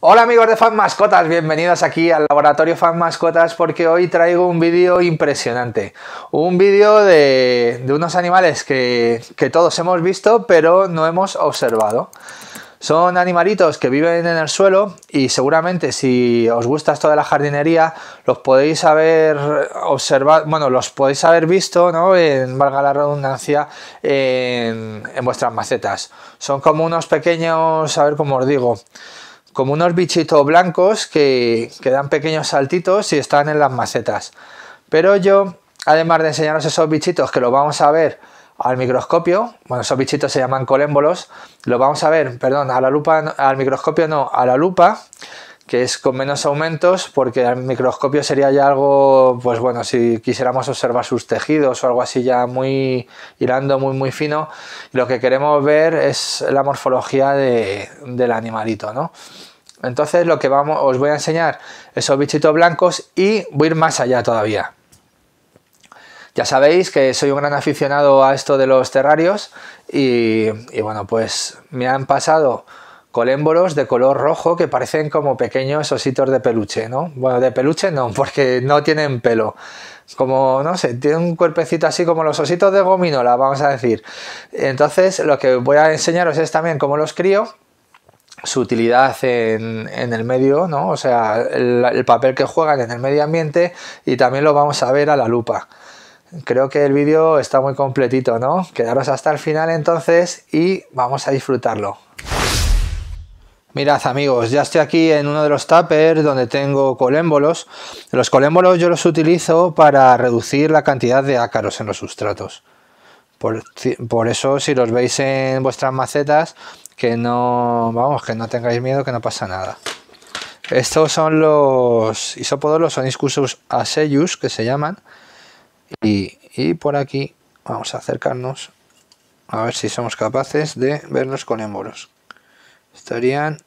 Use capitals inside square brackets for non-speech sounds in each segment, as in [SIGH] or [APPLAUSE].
Hola amigos de Fan Mascotas, bienvenidos aquí al laboratorio Fan Mascotas porque hoy traigo un vídeo impresionante. Un vídeo de, unos animales que, todos hemos visto pero no hemos observado. Son animalitos que viven en el suelo y seguramente si os gusta esto de la jardinería los podéis haber observado, bueno, los podéis haber visto, ¿no? En valga la redundancia, en vuestras macetas. Son como unos pequeños, a ver cómo os digo, como unos bichitos blancos que, dan pequeños saltitos y están en las macetas. Pero yo, además de enseñaros esos bichitos que lo vamos a ver al microscopio, bueno, esos bichitos se llaman colémbolos, los vamos a ver, perdón, a la lupa, al microscopio no, a la lupa, que es con menos aumentos, porque al microscopio sería ya algo, pues bueno, si quisiéramos observar sus tejidos o algo así ya muy hilando, muy, muy fino, lo que queremos ver es la morfología del animalito, ¿no? Entonces lo que vamos, os voy a enseñar esos bichitos blancos y voy a ir más allá todavía. Ya sabéis que soy un gran aficionado a esto de los terrarios y, bueno, pues me han pasado colémbolos de color rojo que parecen como pequeños ositos de peluche, ¿no? Bueno, de peluche no, [LAUGHS] porque no tienen pelo. Como, no sé, tienen un cuerpecito así como los ositos de gominola, vamos a decir. Entonces, lo que voy a enseñaros es también cómo los crío su utilidad en, el medio, ¿no? o sea, el, papel que juegan en el medio ambiente y también lo vamos a ver a la lupa. Creo que el vídeo está muy completito, ¿no? Quedaros hasta el final entonces y vamos a disfrutarlo. Mirad amigos, ya estoy aquí en uno de los tuppers donde tengo colémbolos. Los colémbolos yo los utilizo para reducir la cantidad de ácaros en los sustratos. Por, por, eso, si los veis en vuestras macetas, que no, vamos, que no tengáis miedo, que no pasa nada. Estos son los isópodos, los Oniscusus asellus que se llaman. Y, por aquí vamos a acercarnos a ver si somos capaces de ver los colémbolos Estarían,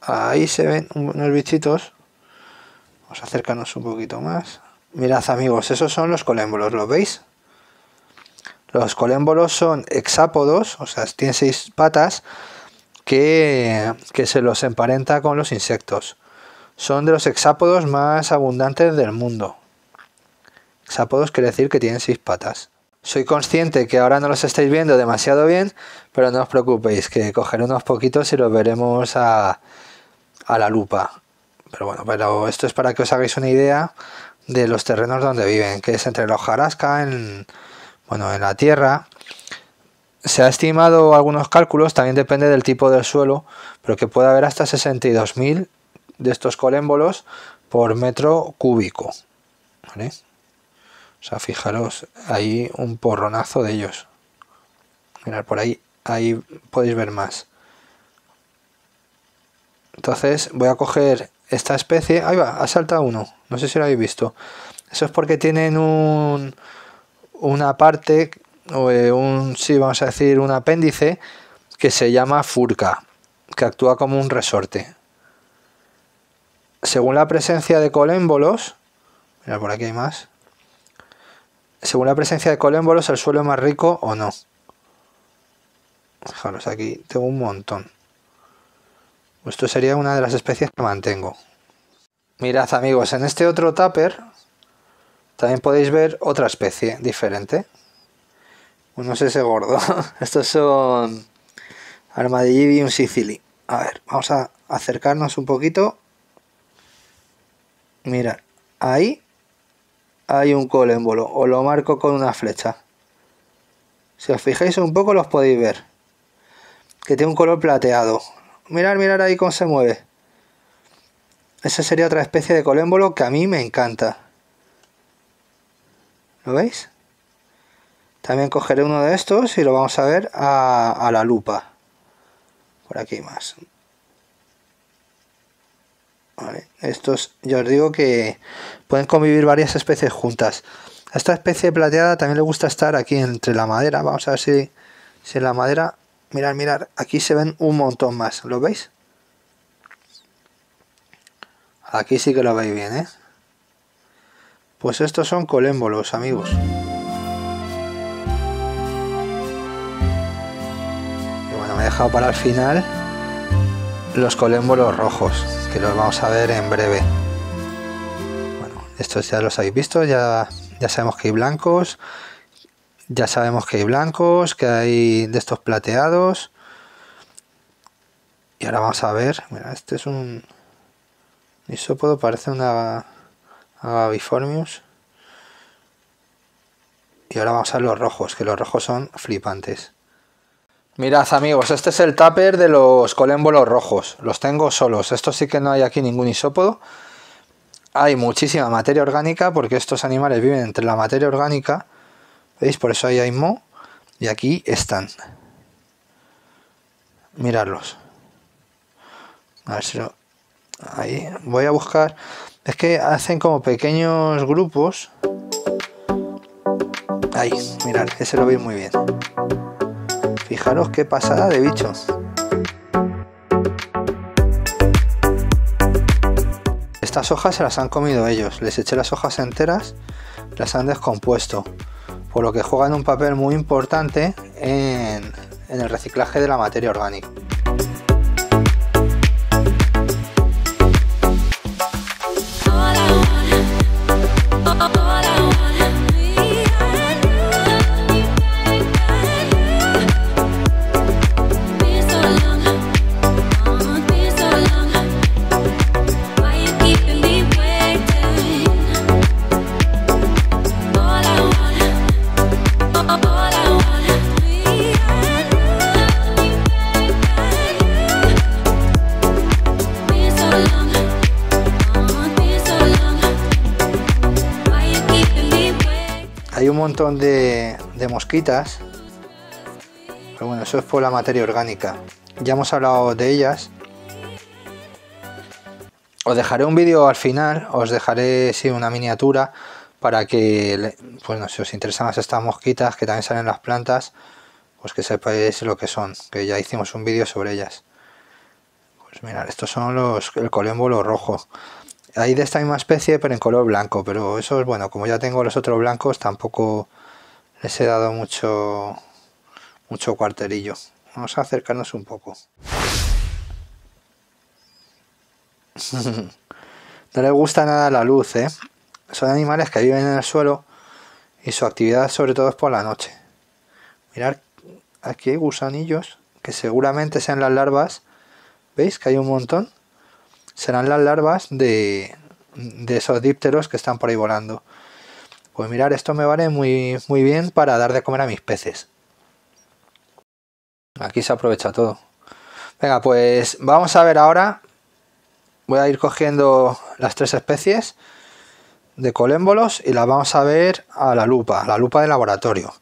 ahí se ven unos bichitos. Vamos a acercarnos un poquito más. Mirad amigos, esos son los colémbolos, ¿lo veis? Los colémbolos son hexápodos, o sea, tienen seis patas, que, se los emparenta con los insectos. Son de los hexápodos más abundantes del mundo. Hexápodos quiere decir que tienen seis patas. Soy consciente que ahora no los estáis viendo demasiado bien, pero no os preocupéis, que cogeré unos poquitos y los veremos a, a la lupa. Pero bueno, pero esto es para que os hagáis una idea de los terrenos donde viven, que es entre la hojarasca, en, bueno, en la tierra, se ha estimado algunos cálculos, también depende del tipo del suelo, pero que puede haber hasta 62.000 de estos colémbolos por metro cúbico. O sea, fijaros, hay un porronazo de ellos. Mirad, por ahí, ahí podéis ver más. Entonces voy a coger esta especie. Ahí va, ha saltado uno. No sé si lo habéis visto. Eso es porque tienen un, una parte o eh, un, sí, vamos a decir, un apéndice que se llama furca, que actúa como un resorte. Según la presencia de colémbolos, mira por aquí hay más. Según la presencia de colémbolos, el suelo es más rico o no. Fijaros, aquí tengo un montón. Esto sería una de las especies que mantengo. Mirad amigos, en este otro tupper también podéis ver otra especie diferente, uno pues es ese gordo. [LAUGHS] Estos son y un sicily. A ver, vamos a acercarnos un poquito. Mira, ahí hay un colémbolo. os lo marco con una flecha. Si os fijáis un poco los podéis ver. Que tiene un color plateado. Mirad, mirad ahí cómo se mueve. Esa sería otra especie de colémbolo que a mí me encanta. ¿Lo veis? También cogeré uno de estos y lo vamos a ver a, la lupa. Por aquí más. Vale. Estos, yo os digo que pueden convivir varias especies juntas. A esta especie plateada también le gusta estar aquí entre la madera. Vamos a ver si, si en la madera... Mirad, mirad, aquí se ven un montón más. ¿Lo veis? Aquí sí que lo veis bien, ¿eh? Pues estos son colémbolos, amigos. para el final los colémbolos rojos, que los vamos a ver en breve. Bueno, estos ya los habéis visto, ya, ya sabemos que hay blancos, ya sabemos que hay blancos, que hay de estos plateados. Y ahora vamos a ver, mira, este es un isópodo, parece una agaviformius. Y ahora vamos a los rojos, que los rojos son flipantes. Mirad amigos, este es el tupper de los colémbolos rojos. Los tengo solos. Esto sí que no hay aquí ningún isópodo. Hay muchísima materia orgánica porque estos animales viven entre la materia orgánica. ¿Veis? Por eso ahí hay mo. Y aquí están. Miradlos. A ver si lo... Ahí. Voy a buscar... Es que hacen como pequeños grupos. Ahí, mirad, ese lo veis muy bien. Fijaros qué pasada de bichos. Estas hojas se las han comido ellos, les eché las hojas enteras, las han descompuesto, por lo que juegan un papel muy importante en, en el reciclaje de la materia orgánica. Hay un montón de, mosquitas, pero bueno, eso es por la materia orgánica. Ya hemos hablado de ellas. Os dejaré un vídeo al final, os dejaré una miniatura para que, bueno, si os interesan estas mosquitas que también salen en las plantas, pues que sepáis lo que son, que ya hicimos un vídeo sobre ellas. Pues mirad, estos son los, el colémbolo rojo. Hay de esta misma especie, pero en color blanco. Pero eso es bueno, como ya tengo los otros blancos, tampoco les he dado mucho, mucho cuarterillo. Vamos a acercarnos un poco. [LAUGHS] no les gusta nada la luz, ¿eh? Son animales que viven en el suelo y su actividad sobre todo es por la noche. Mirad, aquí hay gusanillos que seguramente sean las larvas. ¿Veis que hay un montón? serán las larvas de, esos dípteros que están por ahí volando. Pues mirar, esto me vale muy, muy bien para dar de comer a mis peces. Aquí se aprovecha todo. Venga, pues vamos a ver ahora. Voy a ir cogiendo las tres especies de colémbolos y las vamos a ver a la lupa, a la lupa de laboratorio.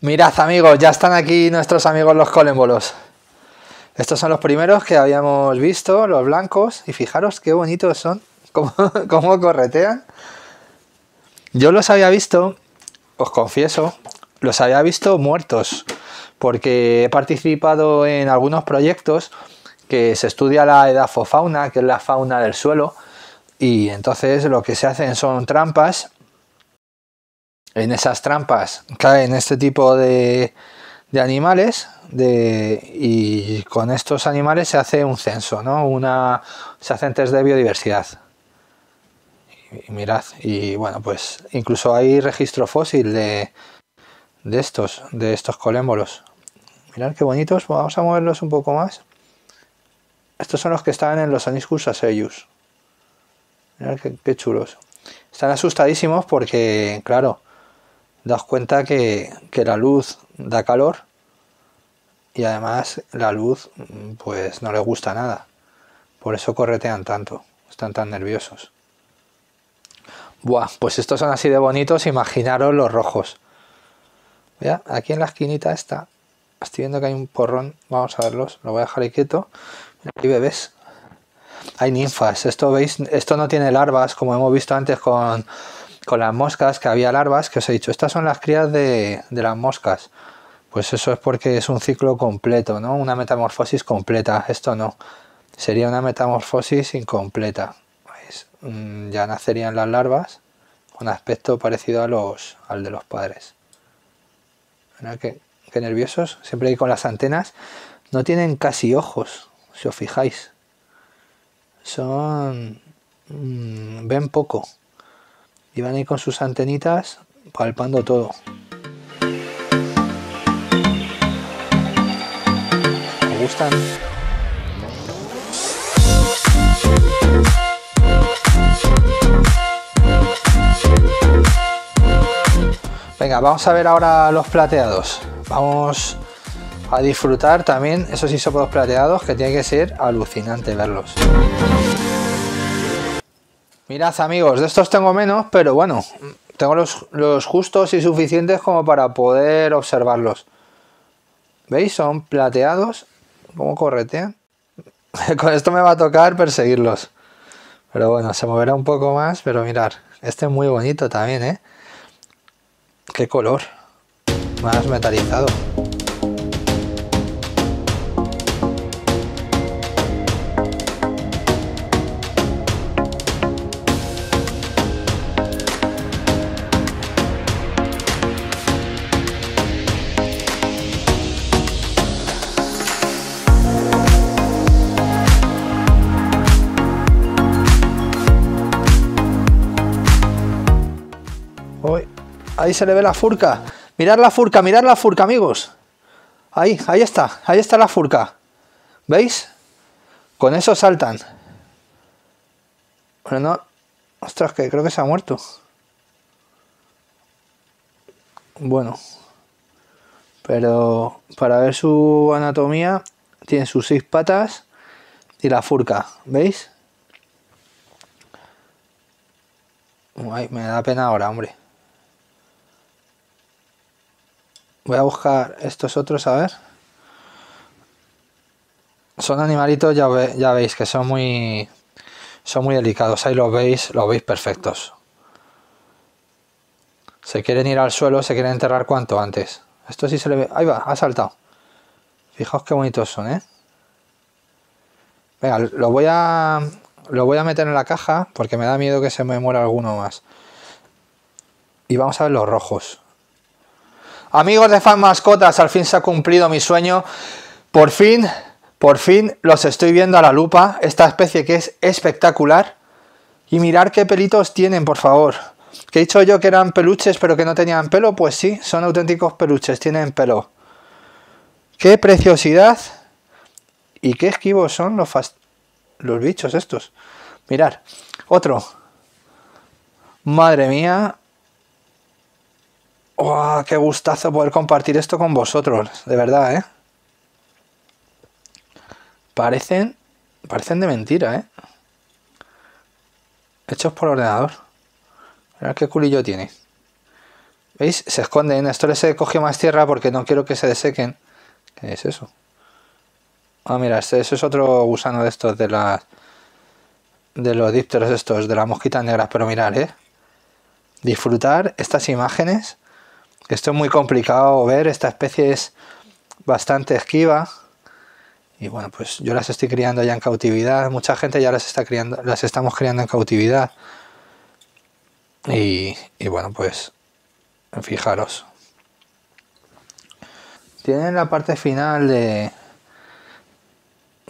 Mirad amigos, ya están aquí nuestros amigos los colémbolos. Estos son los primeros que habíamos visto, los blancos, y fijaros qué bonitos son, [LAUGHS] cómo, corretean. Yo los había visto, os confieso, los había visto muertos, porque he participado en algunos proyectos que se estudia la edafofauna, que es la fauna del suelo, y entonces lo que se hacen son trampas. En esas trampas caen este tipo de, de animales de, y con estos animales se hace un censo, ¿no? Una, se hacen test de biodiversidad. mirad, y bueno, pues incluso hay registro fósil de, estos, de estos colémbolos. Mirad qué bonitos, vamos a moverlos un poco más. Estos son los que estaban en los Aniscus aseius. Mirad qué, qué chulos. Están asustadísimos porque, claro, daos cuenta que, la luz da calor y además la luz pues no le gusta nada. Por eso corretean tanto, están tan nerviosos. Buah, pues estos son así de bonitos, imaginaros los rojos. ¿Ya? Aquí en la esquinita está. Estoy viendo que hay un porrón, vamos a verlos, lo voy a dejar ahí quieto. Aquí bebés. Hay ninfas, esto veis, esto no tiene larvas como hemos visto antes con con las moscas, que había larvas, que os he dicho, estas son las crías de, las moscas. Pues eso es porque es un ciclo completo, ¿no? Una metamorfosis completa. Esto no. Sería una metamorfosis incompleta. Pues, mm, ya nacerían las larvas. Un aspecto parecido a los, al de los padres. Qué que, nerviosos? Siempre hay con las antenas. No tienen casi ojos, si os fijáis. Son... Mm, ven poco y van a ir con sus antenitas palpando todo. Me gustan. Venga, vamos a ver ahora los plateados. Vamos a disfrutar también esos isópodos plateados que tiene que ser alucinante verlos. Mirad amigos, de estos tengo menos, pero bueno, tengo los, justos y suficientes como para poder observarlos. ¿Veis? Son plateados. ¿Cómo corretean? [LAUGHS] Con esto me va a tocar perseguirlos. Pero bueno, se moverá un poco más, pero mirar. Este es muy bonito también, ¿eh? Qué color. Más metalizado. Ahí se le ve la furca. Mirad la furca, mirad la furca, amigos. Ahí, ahí está, ahí está la furca. ¿Veis? Con eso saltan. Bueno, no... Ostras, que creo que se ha muerto. Bueno. Pero para ver su anatomía, tiene sus seis patas y la furca. ¿Veis? me da pena ahora, hombre. Voy a buscar estos otros, a ver. Son animalitos, ya, veis, que son muy, son muy delicados. Ahí los veis, los veis perfectos. Se quieren ir al suelo, se quieren enterrar cuanto antes. Esto sí se le ve. Ahí va, ha saltado. Fijaos qué bonitos son, ¿eh? Venga, lo voy a. Lo voy a meter en la caja porque me da miedo que se me muera alguno más. Y vamos a ver los rojos. Amigos de Fan Mascotas, al fin se ha cumplido mi sueño. Por fin, por fin los estoy viendo a la lupa. Esta especie que es espectacular. Y mirar qué pelitos tienen, por favor. Que he dicho yo que eran peluches, pero que no tenían pelo. Pues sí, son auténticos peluches, tienen pelo. ¡Qué preciosidad! Y qué esquivos son los, los bichos estos. Mirar, otro. Madre mía, Oh, ¡Qué gustazo poder compartir esto con vosotros! De verdad, ¿eh? Parecen, parecen de mentira, ¿eh? Hechos por ordenador. Mirad qué culillo tiene. ¿Veis? Se esconden. Esto les he cogido más tierra porque no quiero que se desequen. ¿Qué es eso? Ah, mira, eso este, es otro gusano de estos, de las... De los dípteros estos, de las mosquitas negras. Pero mirar, ¿eh? Disfrutar estas imágenes esto es muy complicado ver, esta especie es bastante esquiva. Y bueno, pues yo las estoy criando ya en cautividad. Mucha gente ya las está criando, las estamos criando en cautividad. Y, bueno, pues fijaros. Tienen la parte final de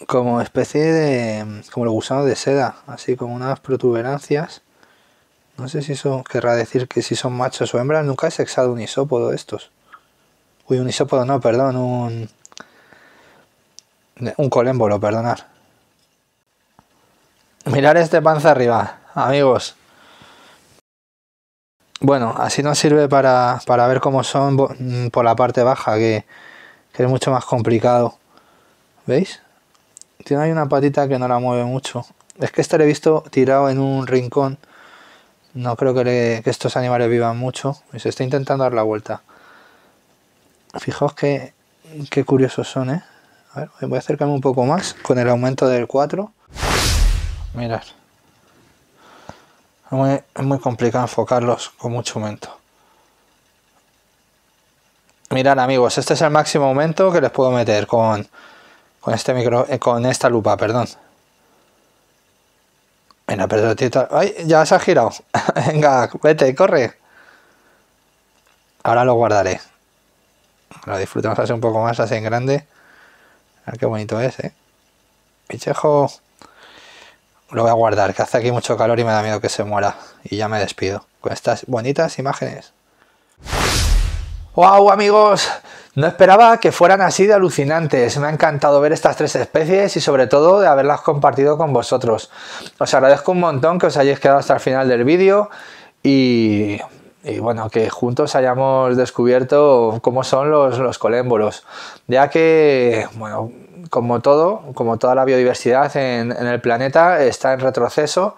como especie de como los gusano de seda, así como unas protuberancias no sé si eso querrá decir que si son machos o hembras. Nunca he sexado un isópodo estos. Uy, un isópodo no, perdón, un... Un colémbolo, perdonar. Mirar este panza arriba, amigos. Bueno, así nos sirve para, para ver cómo son mm, por la parte baja, que, que es mucho más complicado. ¿Veis? Tiene ahí una patita que no la mueve mucho. Es que este lo he visto tirado en un rincón no creo que, estos animales vivan mucho. Y se está intentando dar la vuelta. Fijaos que, qué curiosos son, ¿eh? voy a acercarme un poco más con el aumento del 4. Mirad. Es muy, complicado enfocarlos con mucho aumento. Mirad amigos, este es el máximo aumento que les puedo meter con, este micro, eh, con esta lupa, perdón tío, ¡Ay! Ya se ha girado. [LAUGHS] Venga, vete, corre. Ahora lo guardaré. Lo disfrutamos hace un poco más, así en grande. Ah, qué bonito es, ¿eh? Pichejo. Lo voy a guardar, que hace aquí mucho calor y me da miedo que se muera. Y ya me despido. Con estas bonitas imágenes. ¡Wow, amigos! No esperaba que fueran así de alucinantes. Me ha encantado ver estas tres especies y sobre todo de haberlas compartido con vosotros. Os agradezco un montón que os hayáis quedado hasta el final del vídeo y, bueno, que juntos hayamos descubierto cómo son los, colémbolos. Ya que, bueno, como todo, como toda la biodiversidad en el planeta está en retroceso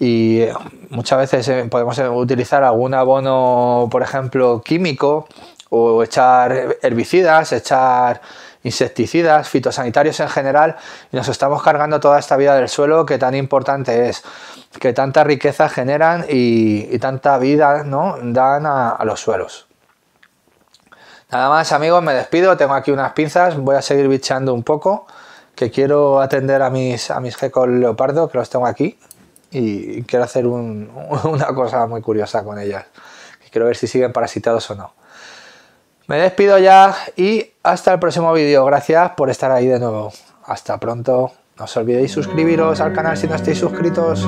y muchas veces eh, podemos utilizar algún abono, por ejemplo, químico o echar herbicidas, echar insecticidas, fitosanitarios en general, y nos estamos cargando toda esta vida del suelo que tan importante es, que tanta riqueza generan y, tanta vida ¿no? dan a, los suelos. Nada más amigos, me despido, tengo aquí unas pinzas, voy a seguir bichando un poco, que quiero atender a mis, a mis leopardo, que los tengo aquí, y quiero hacer [LAUGHS] una cosa muy curiosa con ellas, quiero ver si siguen parasitados o no. Me despido ya y hasta el próximo vídeo. Gracias por estar ahí de nuevo. Hasta pronto. No os olvidéis suscribiros al canal si no estáis suscritos.